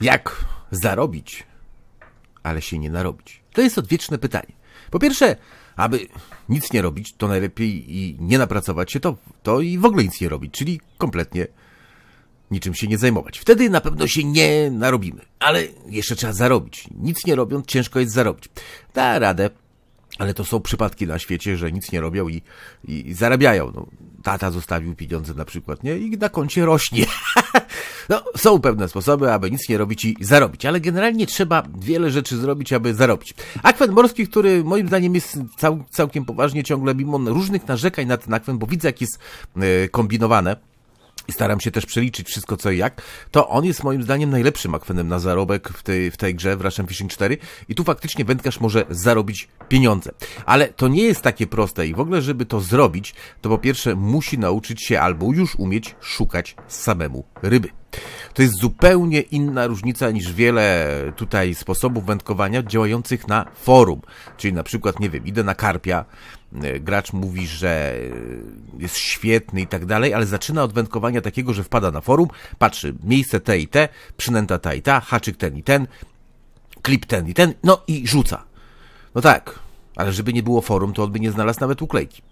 Jak zarobić, ale się nie narobić? To jest odwieczne pytanie. Po pierwsze, aby nic nie robić, to najlepiej i nie napracować się, to, to i w ogóle nic nie robić, czyli kompletnie niczym się nie zajmować. Wtedy na pewno się nie narobimy, ale jeszcze trzeba zarobić. Nic nie robiąc, ciężko jest zarobić. Da radę, ale to są przypadki na świecie, że nic nie robią i, i zarabiają. No, tata zostawił pieniądze na przykład, nie? I na koncie rośnie. No, są pewne sposoby, aby nic nie robić i zarobić, ale generalnie trzeba wiele rzeczy zrobić, aby zarobić. Akwen morski, który moim zdaniem jest cał, całkiem poważnie ciągle, mimo różnych narzekań na ten akwen, bo widzę, jak jest e, kombinowane, i staram się też przeliczyć wszystko co i jak, to on jest moim zdaniem najlepszym akwenem na zarobek w tej, w tej grze w Russian Fishing 4 i tu faktycznie wędkarz może zarobić pieniądze. Ale to nie jest takie proste i w ogóle, żeby to zrobić, to po pierwsze musi nauczyć się albo już umieć szukać samemu ryby. To jest zupełnie inna różnica niż wiele tutaj sposobów wędkowania działających na forum. Czyli na przykład, nie wiem, idę na karpia, E, gracz mówi, że e, jest świetny i tak dalej, ale zaczyna od wędkowania takiego, że wpada na forum, patrzy, miejsce te i te, przynęta ta i ta, haczyk ten i ten, klip ten i ten, no i rzuca. No tak, ale żeby nie było forum, to on by nie znalazł nawet uklejki.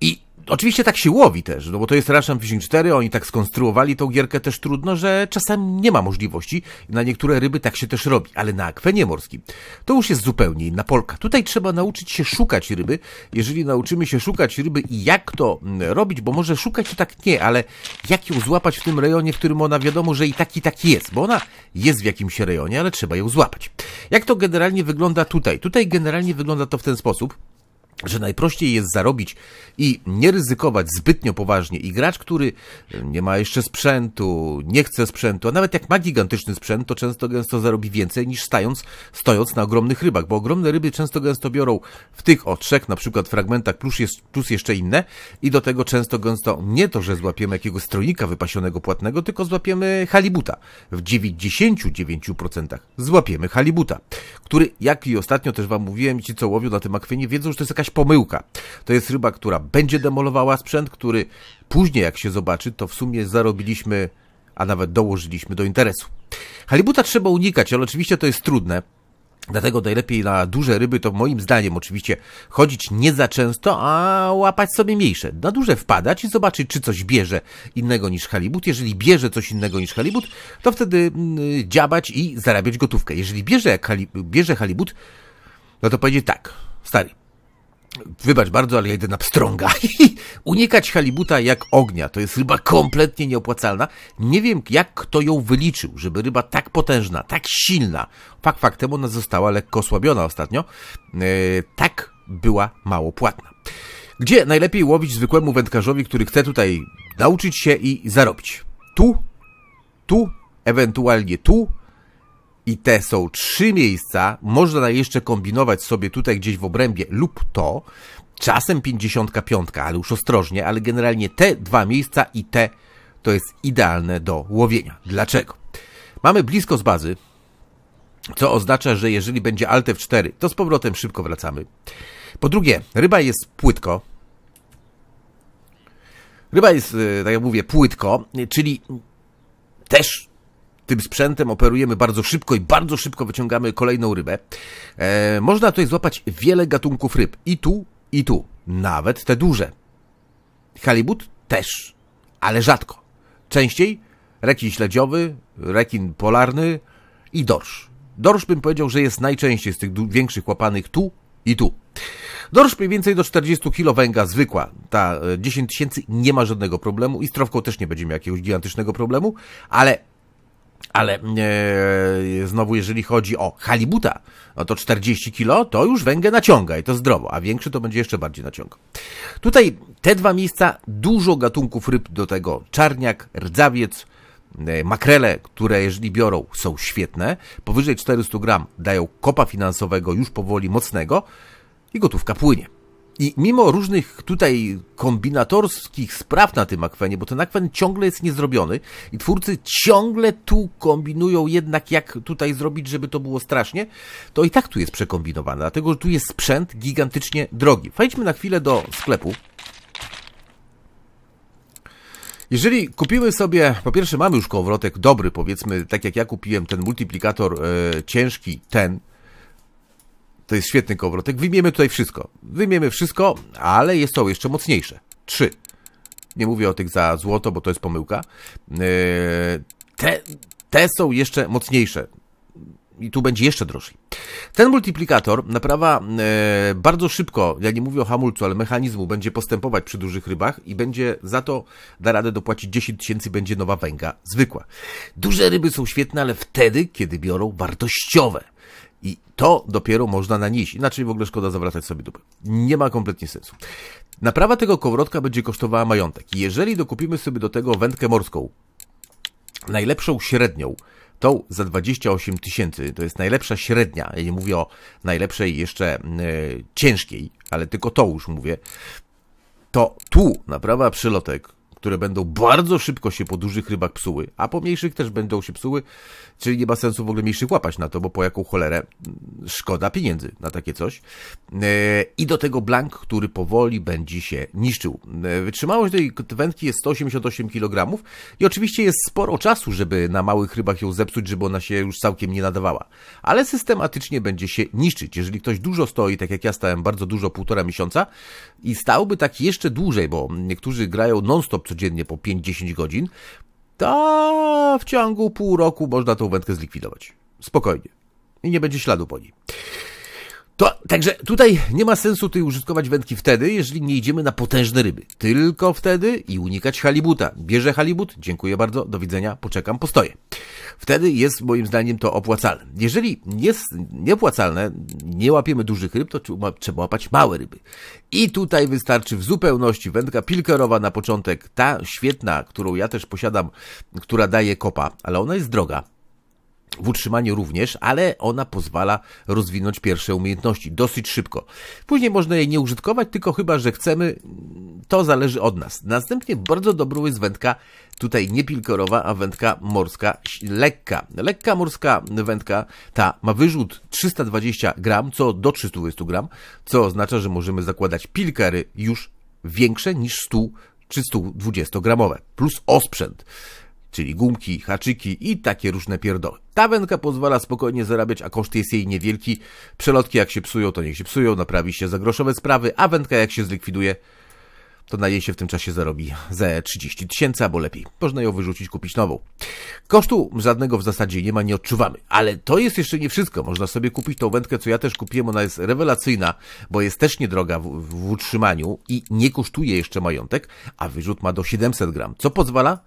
I Oczywiście tak się łowi też, no bo to jest Russian Fishing 4, oni tak skonstruowali tą gierkę też trudno, że czasem nie ma możliwości. Na niektóre ryby tak się też robi, ale na akwenie morskim to już jest zupełnie inna polka. Tutaj trzeba nauczyć się szukać ryby. Jeżeli nauczymy się szukać ryby i jak to mm, robić, bo może szukać to tak nie, ale jak ją złapać w tym rejonie, w którym ona wiadomo, że i tak i tak jest, bo ona jest w jakimś rejonie, ale trzeba ją złapać. Jak to generalnie wygląda tutaj? Tutaj generalnie wygląda to w ten sposób że najprościej jest zarobić i nie ryzykować zbytnio poważnie. I gracz, który e, nie ma jeszcze sprzętu, nie chce sprzętu, a nawet jak ma gigantyczny sprzęt, to często gęsto zarobi więcej niż stając, stojąc na ogromnych rybach, bo ogromne ryby często gęsto biorą w tych o trzech na przykład fragmentach plus, jest, plus jeszcze inne i do tego często gęsto nie to, że złapiemy jakiegoś strojnika wypasionego płatnego, tylko złapiemy halibuta. W 99% złapiemy halibuta, który, jak i ostatnio też wam mówiłem, ci co łowią na tym akwenie wiedzą, że to jest jakaś pomyłka. To jest ryba, która będzie demolowała sprzęt, który później, jak się zobaczy, to w sumie zarobiliśmy, a nawet dołożyliśmy do interesu. Halibuta trzeba unikać, ale oczywiście to jest trudne. Dlatego najlepiej na duże ryby to moim zdaniem oczywiście chodzić nie za często, a łapać sobie mniejsze. Na duże wpadać i zobaczyć, czy coś bierze innego niż halibut. Jeżeli bierze coś innego niż halibut, to wtedy yy, dziabać i zarabiać gotówkę. Jeżeli bierze, hali, bierze halibut, no to powiedzieć tak, stary, wybacz bardzo, ale ja idę na pstrąga. Unikać halibuta jak ognia. To jest ryba kompletnie nieopłacalna. Nie wiem, jak kto ją wyliczył, żeby ryba tak potężna, tak silna, fakt faktem ona została lekko osłabiona ostatnio, yy, tak była mało płatna. Gdzie najlepiej łowić zwykłemu wędkarzowi, który chce tutaj nauczyć się i zarobić? Tu? Tu? Ewentualnie tu? i te są trzy miejsca, można jeszcze kombinować sobie tutaj gdzieś w obrębie lub to, czasem 55, ale już ostrożnie, ale generalnie te dwa miejsca i te to jest idealne do łowienia. Dlaczego? Mamy blisko z bazy, co oznacza, że jeżeli będzie alt F4, to z powrotem szybko wracamy. Po drugie, ryba jest płytko. Ryba jest, e, tak jak mówię, płytko, czyli też tym sprzętem operujemy bardzo szybko i bardzo szybko wyciągamy kolejną rybę. E, można tutaj złapać wiele gatunków ryb. I tu, i tu. Nawet te duże. Halibut też, ale rzadko. Częściej rekin śledziowy, rekin polarny i dorsz. Dorsz bym powiedział, że jest najczęściej z tych większych łapanych tu i tu. Dorsz mniej więcej do 40 kg węga zwykła, ta 10 e, tysięcy nie ma żadnego problemu i z trowką też nie będziemy jakiegoś gigantycznego problemu, ale ale e, znowu, jeżeli chodzi o halibuta, no to 40 kilo to już węgę naciąga i to zdrowo, a większy to będzie jeszcze bardziej naciągał. Tutaj te dwa miejsca, dużo gatunków ryb do tego. Czarniak, rdzawiec, e, makrele, które jeżeli biorą są świetne. Powyżej 400 gram dają kopa finansowego już powoli mocnego i gotówka płynie. I mimo różnych tutaj kombinatorskich spraw na tym akwenie, bo ten akwen ciągle jest niezrobiony i twórcy ciągle tu kombinują jednak jak tutaj zrobić, żeby to było strasznie, to i tak tu jest przekombinowane, dlatego że tu jest sprzęt gigantycznie drogi. Wejdźmy na chwilę do sklepu. Jeżeli kupimy sobie, po pierwsze mamy już kołowrotek dobry, powiedzmy, tak jak ja kupiłem ten multiplikator e, ciężki, ten, to jest świetny kowrotek. Wyjmiemy tutaj wszystko. Wyjmiemy wszystko, ale jest to jeszcze mocniejsze. Trzy. Nie mówię o tych za złoto, bo to jest pomyłka. Yy, te, te są jeszcze mocniejsze. I tu będzie jeszcze droższy. Ten multiplikator, naprawa e, bardzo szybko, ja nie mówię o hamulcu, ale mechanizmu, będzie postępować przy dużych rybach i będzie za to da radę dopłacić 10 tysięcy, będzie nowa węga zwykła. Duże ryby są świetne, ale wtedy, kiedy biorą wartościowe. I to dopiero można nanieść. Inaczej w ogóle szkoda zawracać sobie dupy. Nie ma kompletnie sensu. Naprawa tego kołowrotka będzie kosztowała majątek. Jeżeli dokupimy sobie do tego wędkę morską, najlepszą średnią, tą za 28 tysięcy, to jest najlepsza średnia, ja nie mówię o najlepszej jeszcze yy, ciężkiej, ale tylko to już mówię, to tu naprawa przylotek które będą bardzo szybko się po dużych rybach psuły, a po mniejszych też będą się psuły, czyli nie ma sensu w ogóle mniejszych łapać na to, bo po jaką cholerę mm, szkoda pieniędzy na takie coś. E, I do tego blank, który powoli będzie się niszczył. E, wytrzymałość tej wędki jest 188 kg i oczywiście jest sporo czasu, żeby na małych rybach ją zepsuć, żeby ona się już całkiem nie nadawała, ale systematycznie będzie się niszczyć. Jeżeli ktoś dużo stoi, tak jak ja stałem bardzo dużo, półtora miesiąca i stałby tak jeszcze dłużej, bo niektórzy grają non-stop codziennie po 5-10 godzin, to w ciągu pół roku można tą wędkę zlikwidować. Spokojnie. I nie będzie śladu po niej. To, także tutaj nie ma sensu tej użytkować wędki wtedy, jeżeli nie idziemy na potężne ryby. Tylko wtedy i unikać halibuta. Bierze halibut, dziękuję bardzo, do widzenia, poczekam, postoję. Wtedy jest moim zdaniem to opłacalne. Jeżeli jest nieopłacalne, nie łapiemy dużych ryb, to trzeba łapać małe ryby. I tutaj wystarczy w zupełności wędka pilkerowa na początek, ta świetna, którą ja też posiadam, która daje kopa, ale ona jest droga w utrzymanie również, ale ona pozwala rozwinąć pierwsze umiejętności dosyć szybko. Później można jej nie użytkować, tylko chyba, że chcemy, to zależy od nas. Następnie bardzo dobrą jest wędka, tutaj nie pilkorowa, a wędka morska lekka. Lekka morska wędka ta ma wyrzut 320 gram, co do 320 gram, co oznacza, że możemy zakładać pilkary już większe niż 100 czy 120 gramowe, plus osprzęt czyli gumki, haczyki i takie różne pierdoły. Ta wędka pozwala spokojnie zarabiać, a koszt jest jej niewielki. Przelotki jak się psują, to niech się psują, naprawi się za groszowe sprawy, a wędka jak się zlikwiduje, to na jej się w tym czasie zarobi ze 30 tysięcy albo lepiej. Można ją wyrzucić, kupić nową. Kosztu żadnego w zasadzie nie ma, nie odczuwamy. Ale to jest jeszcze nie wszystko. Można sobie kupić tą wędkę, co ja też kupiłem. Ona jest rewelacyjna, bo jest też niedroga w, w utrzymaniu i nie kosztuje jeszcze majątek, a wyrzut ma do 700 gram, co pozwala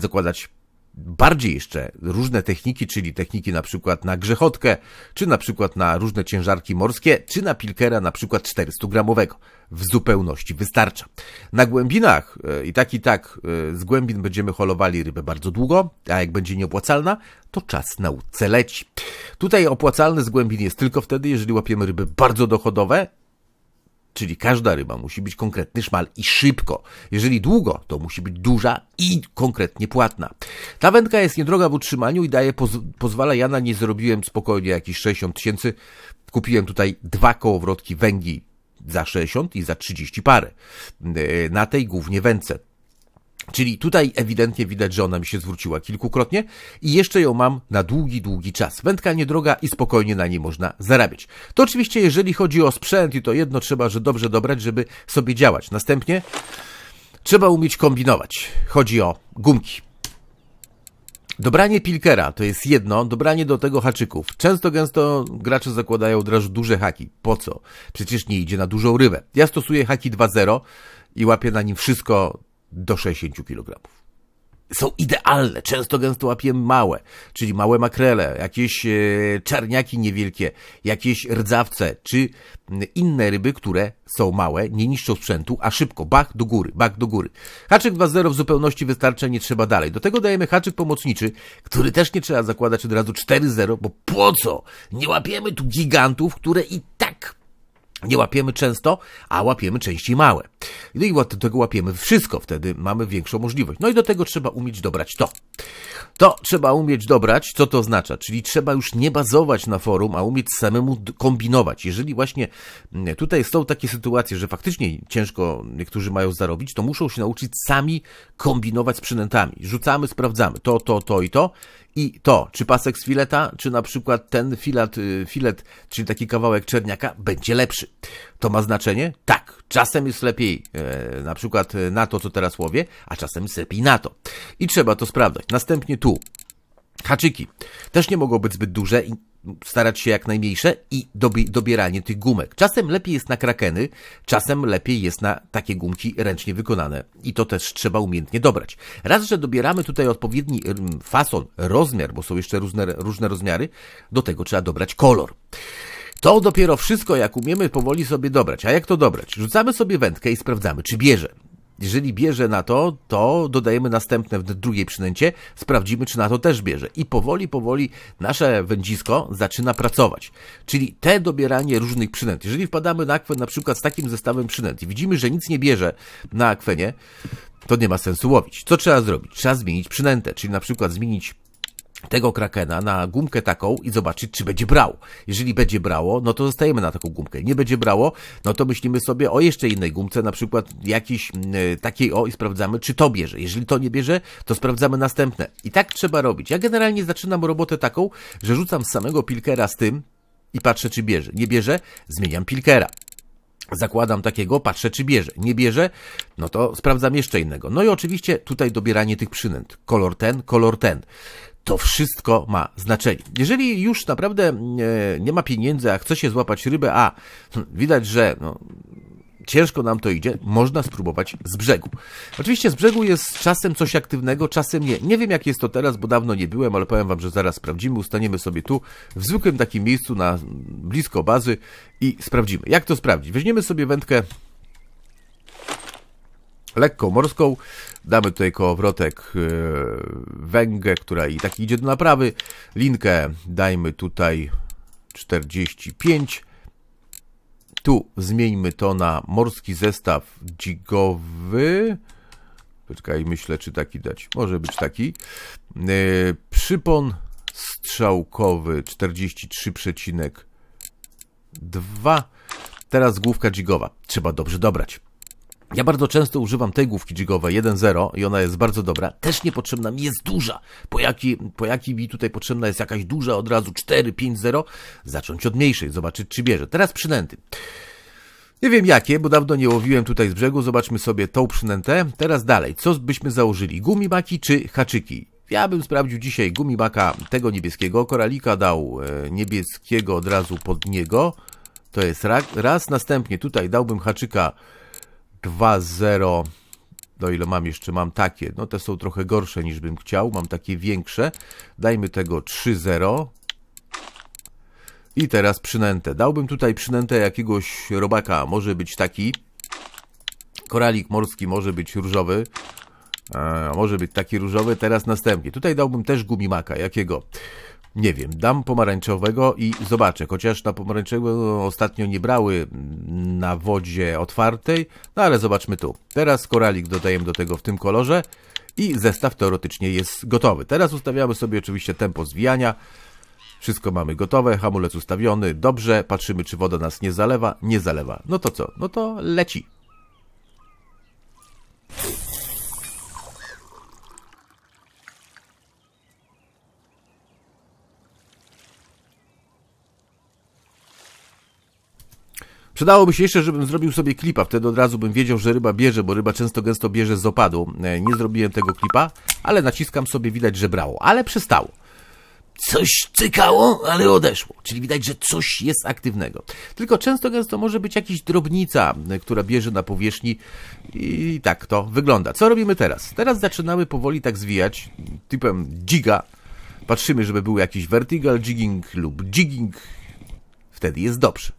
zakładać bardziej jeszcze różne techniki, czyli techniki na przykład na grzechotkę, czy na przykład na różne ciężarki morskie, czy na pilkera na przykład 400-gramowego. W zupełności wystarcza. Na głębinach e, i tak i tak e, z głębin będziemy holowali rybę bardzo długo, a jak będzie nieopłacalna, to czas nauce leci. Tutaj opłacalny z głębin jest tylko wtedy, jeżeli łapiemy ryby bardzo dochodowe Czyli każda ryba musi być konkretny szmal i szybko. Jeżeli długo, to musi być duża i konkretnie płatna. Ta wędka jest niedroga w utrzymaniu i daje, poz pozwala, ja na nie zrobiłem spokojnie jakieś 60 tysięcy. Kupiłem tutaj dwa kołowrotki węgi za 60 i za 30 parę. E, na tej głównie wędce. Czyli tutaj ewidentnie widać, że ona mi się zwróciła kilkukrotnie i jeszcze ją mam na długi, długi czas. Wędka niedroga i spokojnie na niej można zarabiać. To oczywiście jeżeli chodzi o sprzęt i to jedno trzeba, że dobrze dobrać, żeby sobie działać. Następnie trzeba umieć kombinować. Chodzi o gumki. Dobranie pilkera to jest jedno, dobranie do tego haczyków. Często gęsto gracze zakładają od razu duże haki. Po co? Przecież nie idzie na dużą rybę. Ja stosuję haki 2.0 i łapię na nim wszystko, do 60 kg. Są idealne, często gęsto łapię małe, czyli małe makrele, jakieś e, czarniaki niewielkie, jakieś rdzawce, czy inne ryby, które są małe, nie niszczą sprzętu, a szybko, bach do góry, bach do góry. Haczyk 2.0 w zupełności wystarcza, nie trzeba dalej. Do tego dajemy haczyk pomocniczy, który też nie trzeba zakładać od razu 4.0, bo po co? Nie łapiemy tu gigantów, które i tak nie łapiemy często, a łapiemy części małe. No i do tego łapiemy wszystko, wtedy mamy większą możliwość. No i do tego trzeba umieć dobrać to. To trzeba umieć dobrać, co to oznacza? Czyli trzeba już nie bazować na forum, a umieć samemu kombinować. Jeżeli właśnie mm, tutaj są takie sytuacje, że faktycznie ciężko niektórzy mają zarobić, to muszą się nauczyć sami kombinować z przynętami. Rzucamy, sprawdzamy to, to, to i to i to, czy pasek z fileta, czy na przykład ten filet, y, filet, czyli taki kawałek czerniaka, będzie lepszy. To ma znaczenie? Tak. Czasem jest lepiej e, na przykład e, na to, co teraz łowię, a czasem jest lepiej na to. I trzeba to sprawdzać. Następnie tu. Haczyki też nie mogą być zbyt duże i starać się jak najmniejsze i dobieranie tych gumek. Czasem lepiej jest na krakeny, czasem lepiej jest na takie gumki ręcznie wykonane i to też trzeba umiejętnie dobrać. Raz, że dobieramy tutaj odpowiedni fason, rozmiar, bo są jeszcze różne, różne rozmiary, do tego trzeba dobrać kolor. To dopiero wszystko, jak umiemy powoli sobie dobrać. A jak to dobrać? Rzucamy sobie wędkę i sprawdzamy, czy bierze. Jeżeli bierze na to, to dodajemy następne w drugiej przynęcie, sprawdzimy, czy na to też bierze. I powoli, powoli nasze wędzisko zaczyna pracować. Czyli te dobieranie różnych przynęt. Jeżeli wpadamy na akwen na przykład z takim zestawem przynęt i widzimy, że nic nie bierze na akwenie, to nie ma sensu łowić. Co trzeba zrobić? Trzeba zmienić przynętę, czyli na przykład zmienić tego krakena na gumkę taką i zobaczyć, czy będzie brał. Jeżeli będzie brało, no to zostajemy na taką gumkę. Nie będzie brało, no to myślimy sobie o jeszcze innej gumce, na przykład jakiejś mm, e, takiej o i sprawdzamy, czy to bierze. Jeżeli to nie bierze, to sprawdzamy następne. I tak trzeba robić. Ja generalnie zaczynam robotę taką, że rzucam z samego pilkera z tym i patrzę, czy bierze. Nie bierze, zmieniam pilkera. Zakładam takiego, patrzę czy bierze. Nie bierze, no to sprawdzam jeszcze innego. No i oczywiście tutaj dobieranie tych przynęt. Kolor ten, kolor ten to wszystko ma znaczenie. Jeżeli już naprawdę mm, e, nie ma pieniędzy, a chce się złapać rybę, a hm, widać, że no, ciężko nam to idzie, można spróbować z brzegu. Oczywiście z brzegu jest czasem coś aktywnego, czasem nie. Nie wiem jak jest to teraz, bo dawno nie byłem, ale powiem Wam, że zaraz sprawdzimy, ustaniemy sobie tu, w zwykłym takim miejscu, na mm, blisko bazy i sprawdzimy. Jak to sprawdzić? Weźmiemy sobie wędkę lekką morską. Damy tutaj kołowrotek e, węgę, która i tak idzie do naprawy. Linkę dajmy tutaj 45. Tu zmieńmy to na morski zestaw dzigowy. Poczekaj, myślę, czy taki dać. Może być taki. E, przypon strzałkowy 43,2. Teraz główka dzigowa. Trzeba dobrze dobrać. Ja bardzo często używam tej główki jigowej 1.0 i ona jest bardzo dobra. Też niepotrzebna mi jest duża. Po jaki, po jaki mi tutaj potrzebna jest jakaś duża od razu 4, 5.0? Zacząć od mniejszej, zobaczyć czy bierze. Teraz przynęty. Nie wiem jakie, bo dawno nie łowiłem tutaj z brzegu. Zobaczmy sobie tą przynętę. Teraz dalej. Co byśmy założyli? Gumibaki czy haczyki? Ja bym sprawdził dzisiaj gumibaka tego niebieskiego. Koralika dał e, niebieskiego od razu pod niego. To jest raz. Następnie tutaj dałbym haczyka 2.0. No ile mam jeszcze? Mam takie. No te są trochę gorsze niż bym chciał. Mam takie większe. Dajmy tego 3.0. I teraz przynętę. Dałbym tutaj przynętę jakiegoś robaka. Może być taki. Koralik morski może być różowy. E, może być taki różowy. Teraz następnie. Tutaj dałbym też gumimaka. Jakiego? nie wiem, dam pomarańczowego i zobaczę. Chociaż na pomarańczowego ostatnio nie brały na wodzie otwartej, no ale zobaczmy tu. Teraz koralik dodajemy do tego w tym kolorze i zestaw teoretycznie jest gotowy. Teraz ustawiamy sobie oczywiście tempo zwijania. Wszystko mamy gotowe, hamulec ustawiony, dobrze, patrzymy czy woda nas nie zalewa, nie zalewa. No to co? No to leci. Przydałoby się jeszcze, żebym zrobił sobie klipa, wtedy od razu bym wiedział, że ryba bierze, bo ryba często gęsto bierze z opadu. E, nie zrobiłem tego klipa, ale naciskam sobie, widać, że brało, ale przestało. Coś cykało, ale odeszło. Czyli widać, że coś jest aktywnego. Tylko często gęsto może być jakaś drobnica, e, która bierze na powierzchni i tak to wygląda. Co robimy teraz? Teraz zaczynamy powoli tak zwijać typem jiga. Patrzymy, żeby był jakiś vertical jigging lub jigging. Wtedy jest dobrze.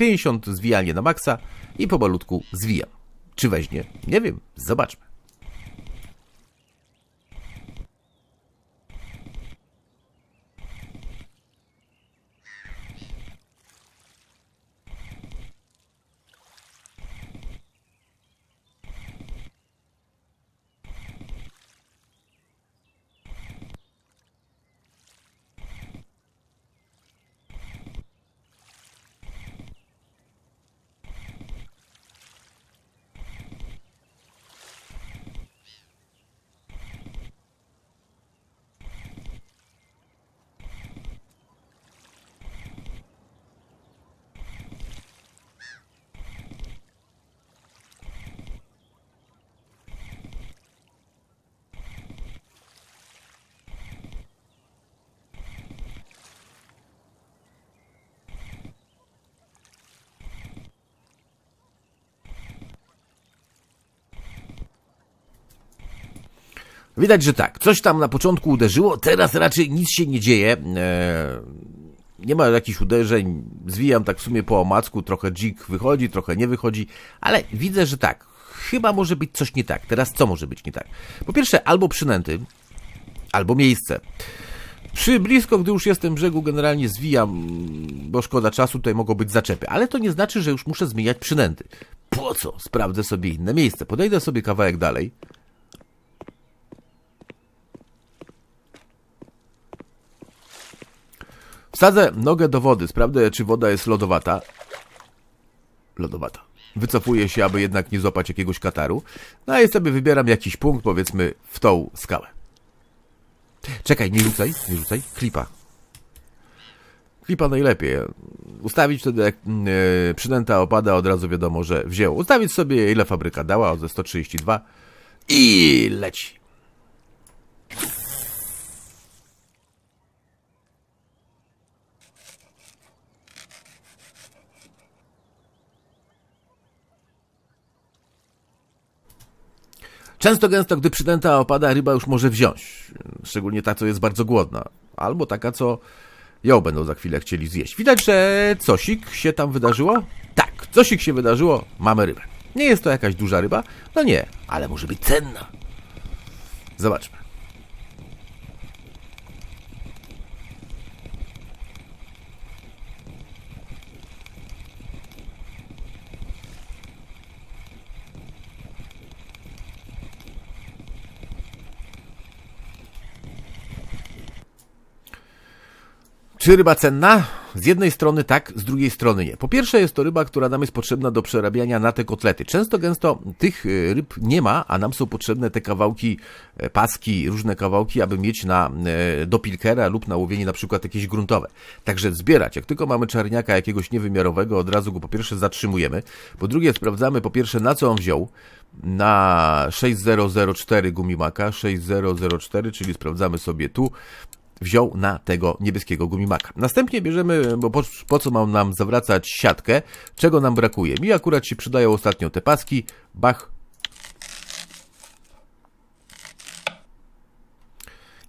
50, zwijanie na maksa i po malutku zwijam. Czy weźmie? Nie wiem, zobaczmy. Widać, że tak, coś tam na początku uderzyło, teraz raczej nic się nie dzieje. E, nie ma jakichś uderzeń, zwijam tak w sumie po omacku, trochę dzik wychodzi, trochę nie wychodzi, ale widzę, że tak, chyba może być coś nie tak. Teraz co może być nie tak? Po pierwsze, albo przynęty, albo miejsce. Przy blisko, gdy już jestem brzegu, generalnie zwijam, bo szkoda czasu, tutaj mogą być zaczepy. Ale to nie znaczy, że już muszę zmieniać przynęty. Po co? Sprawdzę sobie inne miejsce. Podejdę sobie kawałek dalej. Wsadzę nogę do wody, sprawdzę, czy woda jest lodowata. Lodowata. Wycofuję się, aby jednak nie złapać jakiegoś kataru. No i sobie wybieram jakiś punkt, powiedzmy, w tą skałę. Czekaj, nie rzucaj, nie rzucaj. Klipa. Klipa najlepiej. Ustawić wtedy, jak yy, przynęta opada, od razu wiadomo, że wzięło. Ustawić sobie, ile fabryka dała, ze 132 i leci. Często gęsto, gdy przynęta opada, ryba już może wziąć. Szczególnie ta, co jest bardzo głodna. Albo taka, co ją będą za chwilę chcieli zjeść. Widać, że cosik się tam wydarzyło? Tak, cosik się wydarzyło, mamy rybę. Nie jest to jakaś duża ryba? No nie, ale może być cenna. Zobaczmy. Czy ryba cenna? Z jednej strony tak, z drugiej strony nie. Po pierwsze jest to ryba, która nam jest potrzebna do przerabiania na te kotlety. Często gęsto tych y, ryb nie ma, a nam są potrzebne te kawałki, e, paski, różne kawałki, aby mieć na, e, do pilkera lub na łowienie na przykład jakieś gruntowe. Także zbierać. Jak tylko mamy czarniaka jakiegoś niewymiarowego, od razu go po pierwsze zatrzymujemy, po drugie sprawdzamy po pierwsze na co on wziął, na 6004 gumimaka, 6004, czyli sprawdzamy sobie tu, wziął na tego niebieskiego gumimaka. Następnie bierzemy, bo po, po co mam nam zawracać siatkę, czego nam brakuje. Mi akurat się przydają ostatnio te paski, bach.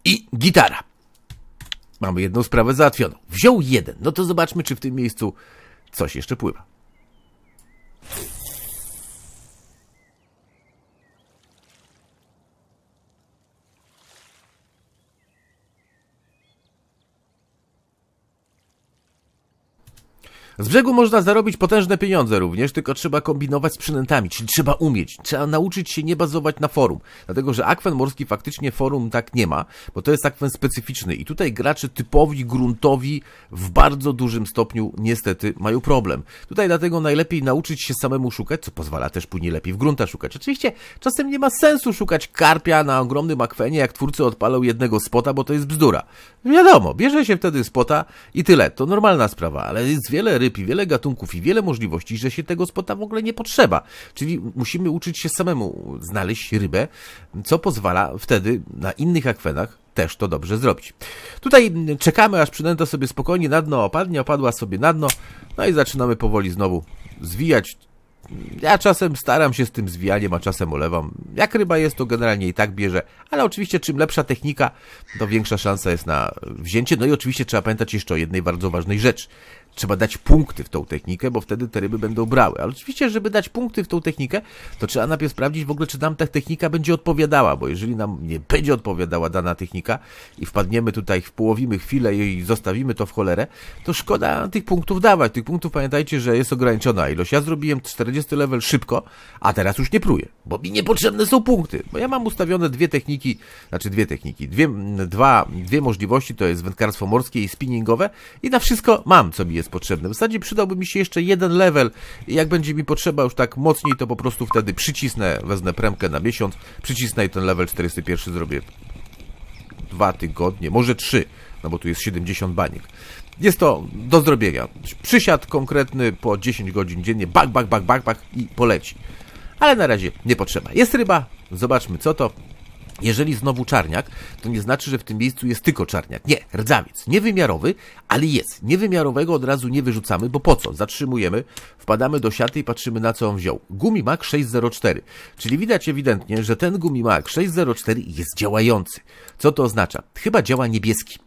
I gitara. Mamy jedną sprawę załatwioną. Wziął jeden. No to zobaczmy, czy w tym miejscu coś jeszcze pływa. Z brzegu można zarobić potężne pieniądze również, tylko trzeba kombinować z przynętami, czyli trzeba umieć. Trzeba nauczyć się nie bazować na forum, dlatego że akwen morski faktycznie forum tak nie ma, bo to jest akwen specyficzny i tutaj gracze typowi, gruntowi w bardzo dużym stopniu niestety mają problem. Tutaj dlatego najlepiej nauczyć się samemu szukać, co pozwala też później lepiej w grunta szukać. Oczywiście czasem nie ma sensu szukać karpia na ogromnym akwenie, jak twórcy odpalą jednego spota, bo to jest bzdura. Wiadomo, bierze się wtedy spota i tyle, to normalna sprawa, ale jest wiele ryb i wiele gatunków i wiele możliwości, że się tego spota w ogóle nie potrzeba. Czyli musimy uczyć się samemu znaleźć rybę, co pozwala wtedy na innych akwenach też to dobrze zrobić. Tutaj czekamy, aż przynęta sobie spokojnie na dno opadnie, opadła sobie na dno, no i zaczynamy powoli znowu zwijać. Ja czasem staram się z tym zwijaniem, a czasem olewam. Jak ryba jest, to generalnie i tak bierze, ale oczywiście czym lepsza technika, to większa szansa jest na wzięcie. No i oczywiście trzeba pamiętać jeszcze o jednej bardzo ważnej rzeczy trzeba dać punkty w tą technikę, bo wtedy te ryby będą brały. Ale oczywiście, żeby dać punkty w tą technikę, to trzeba najpierw sprawdzić w ogóle, czy nam ta technika będzie odpowiadała, bo jeżeli nam nie będzie odpowiadała dana technika i wpadniemy tutaj, w połowimy chwilę i zostawimy to w cholerę, to szkoda tych punktów dawać. Tych punktów pamiętajcie, że jest ograniczona ilość. Ja zrobiłem 40 level szybko, a teraz już nie próję, bo mi niepotrzebne są punkty. Bo ja mam ustawione dwie techniki, znaczy dwie techniki, dwie, dwa, dwie możliwości, to jest wędkarstwo morskie i spinningowe i na wszystko mam, co mi jest jest potrzebne. W zasadzie przydałby mi się jeszcze jeden level jak będzie mi potrzeba już tak mocniej, to po prostu wtedy przycisnę, wezmę premkę na miesiąc, przycisnę i ten level 41 zrobię dwa tygodnie, może trzy, no bo tu jest 70 baniek. Jest to do zrobienia. Przysiad konkretny po 10 godzin dziennie, bak, bak, bak, bak, bak i poleci. Ale na razie nie potrzeba. Jest ryba, zobaczmy co to. Jeżeli znowu czarniak, to nie znaczy, że w tym miejscu jest tylko czarniak. Nie, rdzawiec. Niewymiarowy, ale jest. Niewymiarowego od razu nie wyrzucamy, bo po co? Zatrzymujemy, wpadamy do siaty i patrzymy na co on wziął. Gumimak 604. Czyli widać ewidentnie, że ten gumimak 604 jest działający. Co to oznacza? Chyba działa niebieski.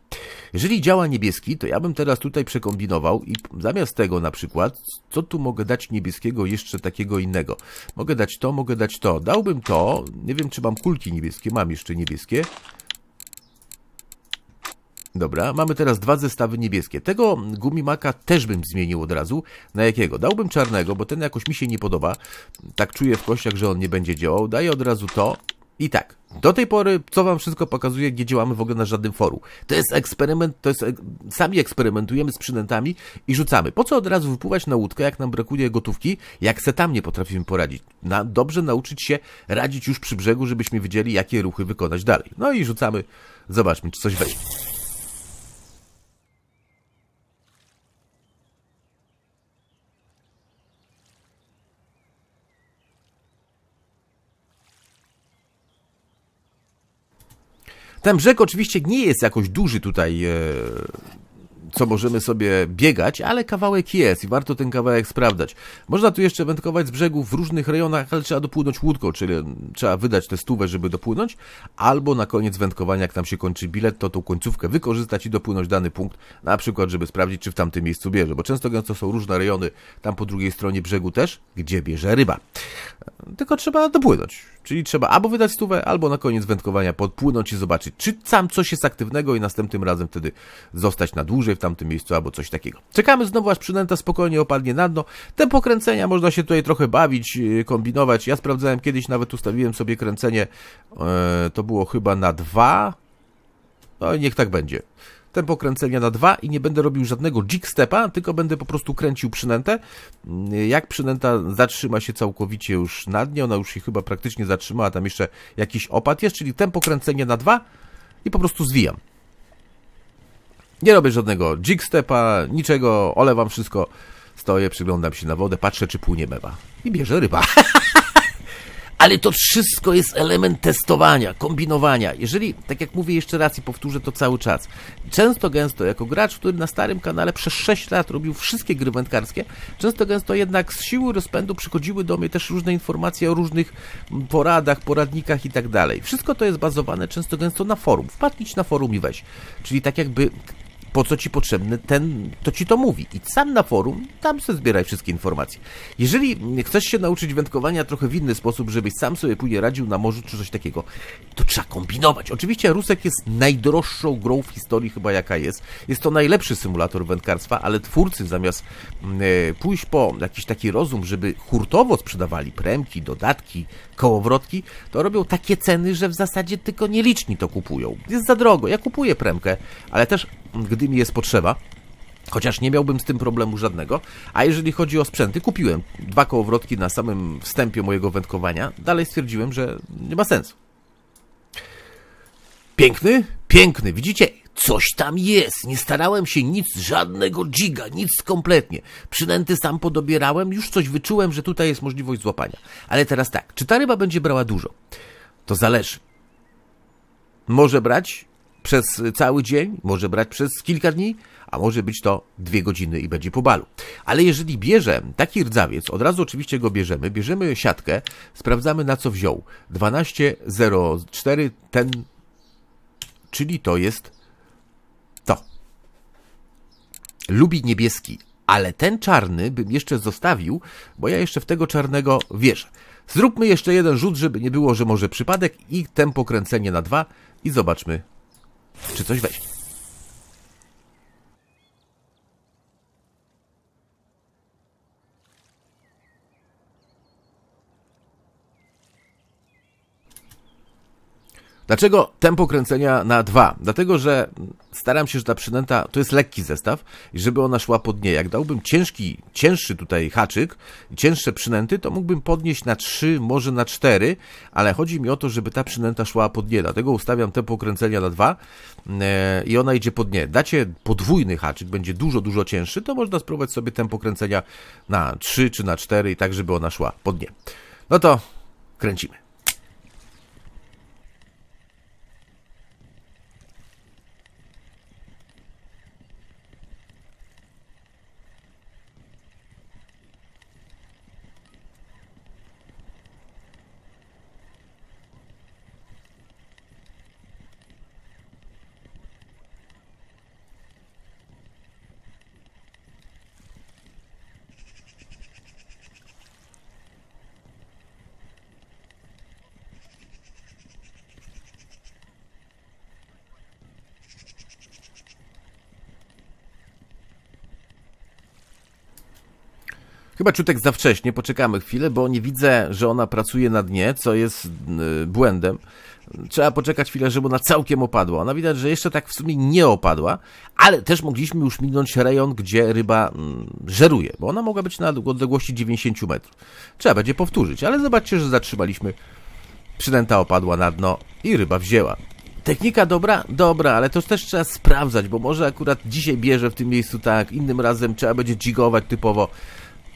Jeżeli działa niebieski, to ja bym teraz tutaj przekombinował i zamiast tego na przykład, co tu mogę dać niebieskiego jeszcze takiego innego? Mogę dać to, mogę dać to. Dałbym to, nie wiem czy mam kulki niebieskie, mam jeszcze niebieskie. Dobra, mamy teraz dwa zestawy niebieskie. Tego gumimaka też bym zmienił od razu. Na jakiego? Dałbym czarnego, bo ten jakoś mi się nie podoba. Tak czuję w kościach, że on nie będzie działał. Daję od razu to. I tak, do tej pory, co wam wszystko pokazuje, nie działamy w ogóle na żadnym forum. To jest eksperyment, to jest, sami eksperymentujemy z przynętami i rzucamy. Po co od razu wypływać na łódkę, jak nam brakuje gotówki, jak se tam nie potrafimy poradzić? Na, dobrze nauczyć się radzić już przy brzegu, żebyśmy wiedzieli, jakie ruchy wykonać dalej. No i rzucamy, zobaczmy, czy coś wejdzie. Ten brzeg oczywiście nie jest jakoś duży tutaj, e, co możemy sobie biegać, ale kawałek jest i warto ten kawałek sprawdzać. Można tu jeszcze wędkować z brzegu w różnych rejonach, ale trzeba dopłynąć łódką, czyli trzeba wydać tę stówę, żeby dopłynąć, albo na koniec wędkowania, jak tam się kończy bilet, to tą końcówkę wykorzystać i dopłynąć dany punkt, na przykład, żeby sprawdzić, czy w tamtym miejscu bierze, bo często gęsto są różne rejony, tam po drugiej stronie brzegu też, gdzie bierze ryba. Tylko trzeba dopłynąć. Czyli trzeba albo wydać stówę, albo na koniec wędkowania podpłynąć i zobaczyć, czy tam coś jest aktywnego i następnym razem wtedy zostać na dłużej w tamtym miejscu albo coś takiego. Czekamy znowu, aż przynęta spokojnie opadnie na dno. Te pokręcenia można się tutaj trochę bawić, y, kombinować. Ja sprawdzałem kiedyś, nawet ustawiłem sobie kręcenie, e, to było chyba na dwa. No i niech tak będzie tempo kręcenia na 2 i nie będę robił żadnego jig stepa, tylko będę po prostu kręcił przynętę. Mm, jak przynęta zatrzyma się całkowicie już na dnie, ona już się chyba praktycznie zatrzymała, tam jeszcze jakiś opad jest, czyli tempo kręcenia na 2 i po prostu zwijam. Nie robię żadnego jig stepa, niczego, olewam wszystko. Stoję, przyglądam się na wodę, patrzę, czy płynie mewa. I bierze ryba. ale to wszystko jest element testowania, kombinowania. Jeżeli, tak jak mówię jeszcze raz i powtórzę to cały czas, często gęsto, jako gracz, który na starym kanale przez 6 lat robił wszystkie gry wędkarskie, często gęsto jednak z siły rozpędu przychodziły do mnie też różne informacje o różnych mm, poradach, poradnikach i tak dalej. Wszystko to jest bazowane często gęsto na forum. Wpadnij na forum i weź. Czyli tak jakby po co ci potrzebny ten, to ci to mówi. I sam na forum, tam sobie zbieraj wszystkie informacje. Jeżeli chcesz się nauczyć wędkowania trochę w inny sposób, żebyś sam sobie później radził na morzu czy coś takiego, to trzeba kombinować. Oczywiście Rusek jest najdroższą grą w historii chyba jaka jest. Jest to najlepszy symulator wędkarstwa, ale twórcy zamiast mm, e, pójść po jakiś taki rozum, żeby hurtowo sprzedawali premki, dodatki, kołowrotki, to robią takie ceny, że w zasadzie tylko nieliczni to kupują. Jest za drogo. Ja kupuję premkę, ale też gdy mi jest potrzeba. Chociaż nie miałbym z tym problemu żadnego. A jeżeli chodzi o sprzęty, kupiłem dwa kołowrotki na samym wstępie mojego wędkowania. Dalej stwierdziłem, że nie ma sensu. Piękny? Piękny, widzicie? Coś tam jest. Nie starałem się nic, żadnego giga, nic kompletnie. Przynęty sam podobierałem, już coś wyczułem, że tutaj jest możliwość złapania. Ale teraz tak, czy ta ryba będzie brała dużo? To zależy. Może brać przez cały dzień, może brać przez kilka dni, a może być to dwie godziny i będzie po balu. Ale jeżeli bierze taki rdzawiec, od razu oczywiście go bierzemy, bierzemy siatkę, sprawdzamy na co wziął. 12,04 ten, czyli to jest to. Lubi niebieski, ale ten czarny bym jeszcze zostawił, bo ja jeszcze w tego czarnego wierzę. Zróbmy jeszcze jeden rzut, żeby nie było, że może przypadek i tempo kręcenie na dwa i zobaczmy, czy coś weź? Dlaczego tempo kręcenia na 2? Dlatego, że staram się, że ta przynęta to jest lekki zestaw i żeby ona szła pod nie. Jak dałbym ciężki, cięższy tutaj haczyk, cięższe przynęty, to mógłbym podnieść na 3, może na 4, ale chodzi mi o to, żeby ta przynęta szła pod nie. Dlatego ustawiam tempo kręcenia na 2 e, i ona idzie pod nie. Dacie podwójny haczyk, będzie dużo, dużo cięższy, to można spróbować sobie tempo kręcenia na 3 czy na 4 i tak, żeby ona szła pod nie. No to kręcimy. Chyba ciutek za wcześnie, poczekamy chwilę, bo nie widzę, że ona pracuje na dnie, co jest y, błędem. Trzeba poczekać chwilę, żeby ona całkiem opadła. Ona widać, że jeszcze tak w sumie nie opadła, ale też mogliśmy już minąć rejon, gdzie ryba mm, żeruje, bo ona mogła być na odległości 90 metrów. Trzeba będzie powtórzyć, ale zobaczcie, że zatrzymaliśmy. Przynęta opadła na dno i ryba wzięła. Technika dobra? Dobra, ale to też trzeba sprawdzać, bo może akurat dzisiaj bierze w tym miejscu tak, innym razem trzeba będzie dźwigować typowo.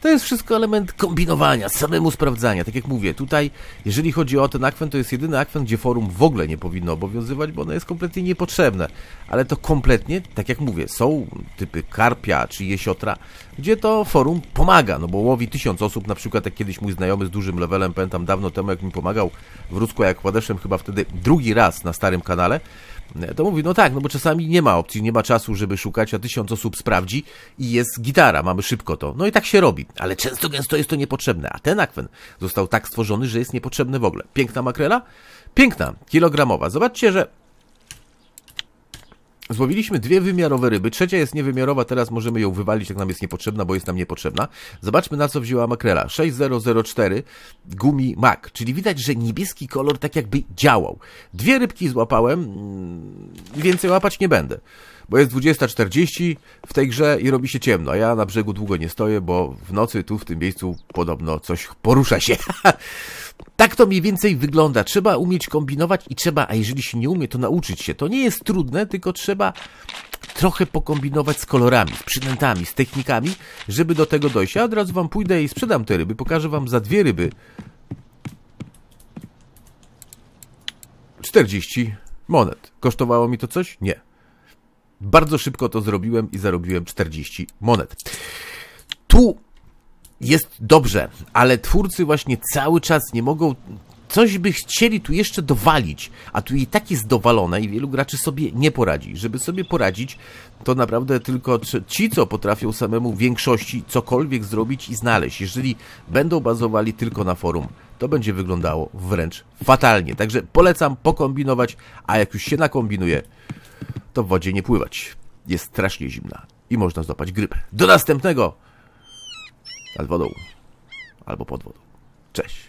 To jest wszystko element kombinowania, samemu sprawdzania. Tak jak mówię, tutaj, jeżeli chodzi o ten akwen, to jest jedyny akwen, gdzie forum w ogóle nie powinno obowiązywać, bo ono jest kompletnie niepotrzebne. Ale to kompletnie, tak jak mówię, są typy karpia czy jesiotra, gdzie to forum pomaga, no bo łowi tysiąc osób, na przykład jak kiedyś mój znajomy z dużym levelem, pamiętam dawno temu, jak mi pomagał w Rusku, jak kładeszem chyba wtedy drugi raz na starym kanale, E, to mówi, no tak, no bo czasami nie ma opcji, nie ma czasu, żeby szukać, a tysiąc osób sprawdzi i jest gitara, mamy szybko to. No i tak się robi, ale często gęsto jest to niepotrzebne, a ten akwen został tak stworzony, że jest niepotrzebny w ogóle. Piękna makrela? Piękna, kilogramowa. Zobaczcie, że Złowiliśmy dwie wymiarowe ryby, trzecia jest niewymiarowa, teraz możemy ją wywalić, jak nam jest niepotrzebna, bo jest nam niepotrzebna. Zobaczmy, na co wzięła makrela. 6004 gumi mak, czyli widać, że niebieski kolor tak jakby działał. Dwie rybki złapałem, mm, więcej łapać nie będę, bo jest 20.40 w tej grze i robi się ciemno, a ja na brzegu długo nie stoję, bo w nocy tu w tym miejscu podobno coś porusza się. Tak to mniej więcej wygląda. Trzeba umieć kombinować i trzeba, a jeżeli się nie umie, to nauczyć się. To nie jest trudne, tylko trzeba trochę pokombinować z kolorami, z przynętami, z technikami, żeby do tego dojść. Ja od razu wam pójdę i sprzedam te ryby. Pokażę wam za dwie ryby. 40 monet. Kosztowało mi to coś? Nie. Bardzo szybko to zrobiłem i zarobiłem 40 monet. Tu jest dobrze, ale twórcy właśnie cały czas nie mogą coś by chcieli tu jeszcze dowalić, a tu i tak jest dowalone i wielu graczy sobie nie poradzi. Żeby sobie poradzić, to naprawdę tylko ci, co potrafią samemu w większości cokolwiek zrobić i znaleźć. Jeżeli będą bazowali tylko na forum, to będzie wyglądało wręcz fatalnie. Także polecam pokombinować, a jak już się nakombinuje, to w wodzie nie pływać. Jest strasznie zimna i można złapać grypę. Do następnego! nad wodą albo pod wodą. Cześć!